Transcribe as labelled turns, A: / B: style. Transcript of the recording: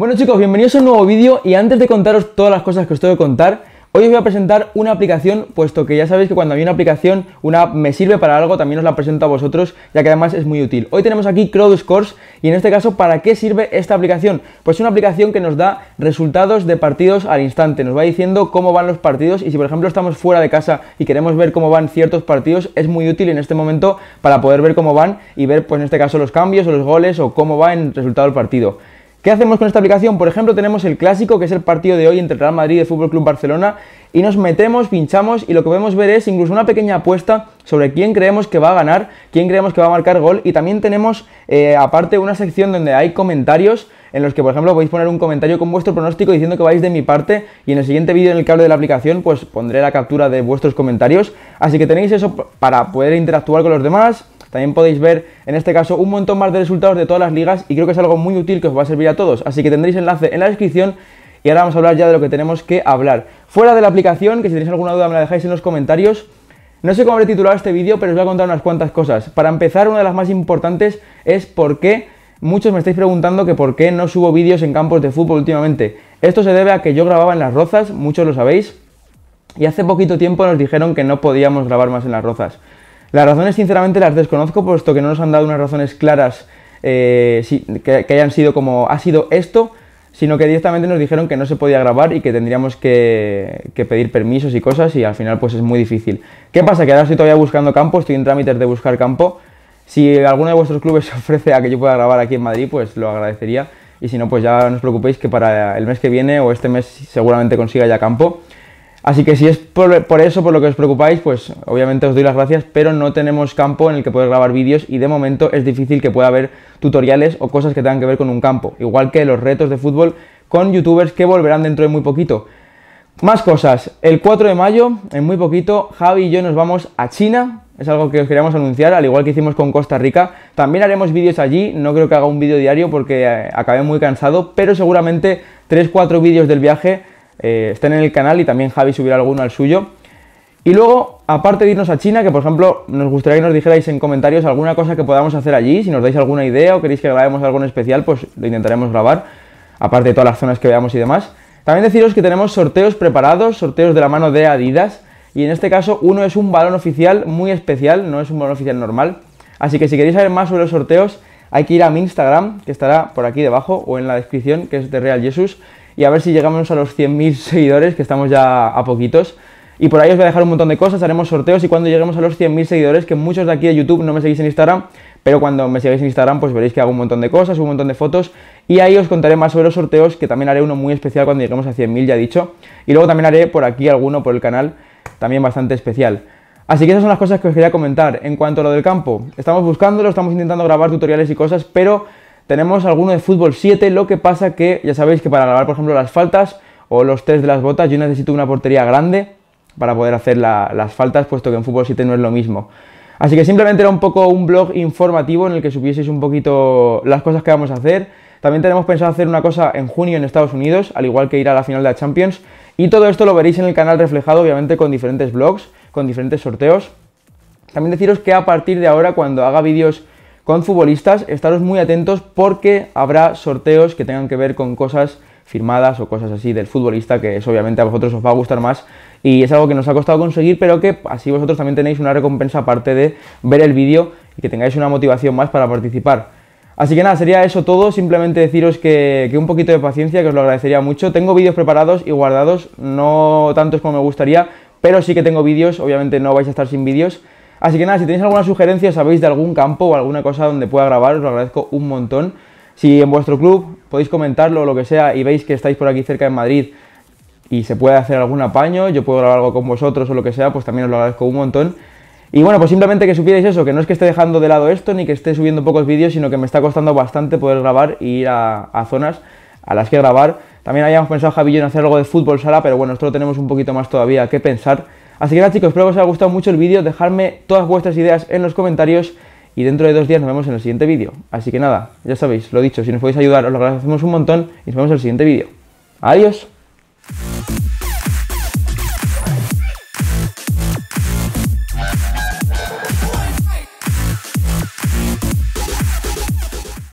A: Bueno chicos, bienvenidos a un nuevo vídeo y antes de contaros todas las cosas que os tengo que contar, hoy os voy a presentar una aplicación, puesto que ya sabéis que cuando hay una aplicación, una app me sirve para algo, también os la presento a vosotros, ya que además es muy útil. Hoy tenemos aquí Crowd Scores y en este caso, ¿para qué sirve esta aplicación? Pues es una aplicación que nos da resultados de partidos al instante, nos va diciendo cómo van los partidos y si por ejemplo estamos fuera de casa y queremos ver cómo van ciertos partidos, es muy útil en este momento para poder ver cómo van y ver pues en este caso los cambios o los goles o cómo va en resultado del partido. ¿Qué hacemos con esta aplicación? Por ejemplo, tenemos el clásico, que es el partido de hoy entre Real Madrid y el Fútbol Club Barcelona, y nos metemos, pinchamos, y lo que podemos ver es incluso una pequeña apuesta sobre quién creemos que va a ganar, quién creemos que va a marcar gol, y también tenemos, eh, aparte, una sección donde hay comentarios en los que, por ejemplo, podéis poner un comentario con vuestro pronóstico diciendo que vais de mi parte, y en el siguiente vídeo en el que de la aplicación, pues pondré la captura de vuestros comentarios. Así que tenéis eso para poder interactuar con los demás, también podéis ver, en este caso, un montón más de resultados de todas las ligas y creo que es algo muy útil que os va a servir a todos. Así que tendréis enlace en la descripción y ahora vamos a hablar ya de lo que tenemos que hablar. Fuera de la aplicación, que si tenéis alguna duda me la dejáis en los comentarios. No sé cómo habré titulado este vídeo, pero os voy a contar unas cuantas cosas. Para empezar, una de las más importantes es por qué muchos me estáis preguntando que por qué no subo vídeos en campos de fútbol últimamente. Esto se debe a que yo grababa en las rozas, muchos lo sabéis, y hace poquito tiempo nos dijeron que no podíamos grabar más en las rozas. Las razones sinceramente las desconozco puesto que no nos han dado unas razones claras eh, que, hayan sido como ha sido esto, sino que directamente nos dijeron que no se podía grabar y que tendríamos que, que, pedir permisos y cosas y al final pues es muy difícil. ¿Qué pasa? Que ahora estoy todavía buscando campo, estoy en trámites de buscar campo. Si alguno de vuestros clubes ofrece a que yo pueda grabar aquí en Madrid, pues lo agradecería. Y si no, pues ya no os preocupéis que para el mes que viene o este mes seguramente consiga ya campo. Así que si es por, eso por lo que os preocupáis, pues obviamente os doy las gracias, pero no tenemos campo en el que poder grabar vídeos y de momento es difícil que pueda haber tutoriales o cosas que tengan que ver con un campo, igual que los retos de fútbol con youtubers que volverán dentro de muy poquito. Más cosas, el 4 de mayo, en muy poquito, Javi y yo nos vamos a China, es algo que os queríamos anunciar, al igual que hicimos con Costa Rica. También haremos vídeos allí, no creo que haga un vídeo diario porque eh, acabé muy cansado, pero seguramente 3-4 vídeos del viaje están eh, estén en el canal y también Javi subirá alguno al suyo. Y luego, aparte de irnos a China, que por ejemplo nos gustaría que nos dijerais en comentarios alguna cosa que podamos hacer allí, si nos dais alguna idea o queréis que grabemos algo en especial, pues lo intentaremos grabar, aparte de todas las zonas que veamos y demás. También deciros que tenemos sorteos preparados, sorteos de la mano de Adidas, y en este caso uno es un balón oficial muy especial, no es un balón oficial normal. Así que si queréis saber más sobre los sorteos, hay que ir a mi Instagram, que estará por aquí debajo o en la descripción, que es de Real Jesus, y a ver si llegamos a los 100.000 seguidores, que estamos ya a poquitos. Y por ahí os voy a dejar un montón de cosas, haremos sorteos y cuando lleguemos a los 100.000 seguidores, que muchos de aquí de YouTube no me seguís en Instagram, pero cuando me seguís en Instagram pues veréis que hago un montón de cosas, un montón de fotos y ahí os contaré más sobre los sorteos, que también haré uno muy especial cuando lleguemos a 100.000, ya dicho. Y luego también haré por aquí alguno por el canal, también bastante especial. Así que esas son las cosas que os quería comentar. En cuanto a lo del campo, estamos buscándolo, estamos intentando grabar tutoriales y cosas, pero tenemos alguno de fútbol 7, lo que pasa que ya sabéis que para grabar, por ejemplo, las faltas o los tres de las botas, yo necesito una portería grande para poder hacer las faltas, puesto que en fútbol 7 no es lo mismo. Así que simplemente era un poco un blog informativo en el que supieseis un poquito las cosas que vamos a hacer. También tenemos pensado hacer una cosa en junio en Estados Unidos, al igual que ir a la final de la Champions. Y todo esto lo veréis en el canal reflejado, obviamente, con diferentes blogs, con diferentes sorteos. También deciros que a partir de ahora, cuando haga vídeos con futbolistas, estaros muy atentos porque habrá sorteos que tengan que ver con cosas firmadas o cosas así del futbolista, que es obviamente a vosotros os va a gustar más y es algo que nos ha costado conseguir, pero que así vosotros también tenéis una recompensa aparte de ver el vídeo y que tengáis una motivación más para participar. Así que nada, sería eso todo, simplemente deciros que, que un poquito de paciencia, que os lo agradecería mucho. Tengo vídeos preparados y guardados, no tantos como me gustaría, pero sí que tengo vídeos, obviamente no vais a estar sin vídeos, Así que nada, si tenéis alguna sugerencia, sabéis de algún campo o alguna cosa donde pueda grabar, os lo agradezco un montón. Si en vuestro club podéis comentarlo o lo que sea y veis que estáis por aquí cerca en Madrid y se puede hacer algún apaño, yo puedo grabar algo con vosotros o lo que sea, pues también os lo agradezco un montón. Y bueno, pues simplemente que supierais eso, que no es que esté dejando de lado esto ni que esté subiendo pocos vídeos, sino que me está costando bastante poder grabar e ir a, zonas a las que grabar. También habíamos pensado Javillo en hacer algo de fútbol sala, pero bueno, esto lo tenemos un poquito más todavía que pensar. Así que nada chicos, espero que os haya gustado mucho el vídeo, dejadme todas vuestras ideas en los comentarios y dentro de dos días nos vemos en el siguiente vídeo. Así que nada, ya sabéis, lo dicho, si nos podéis ayudar os lo agradecemos un montón y nos vemos en el siguiente vídeo. Adiós.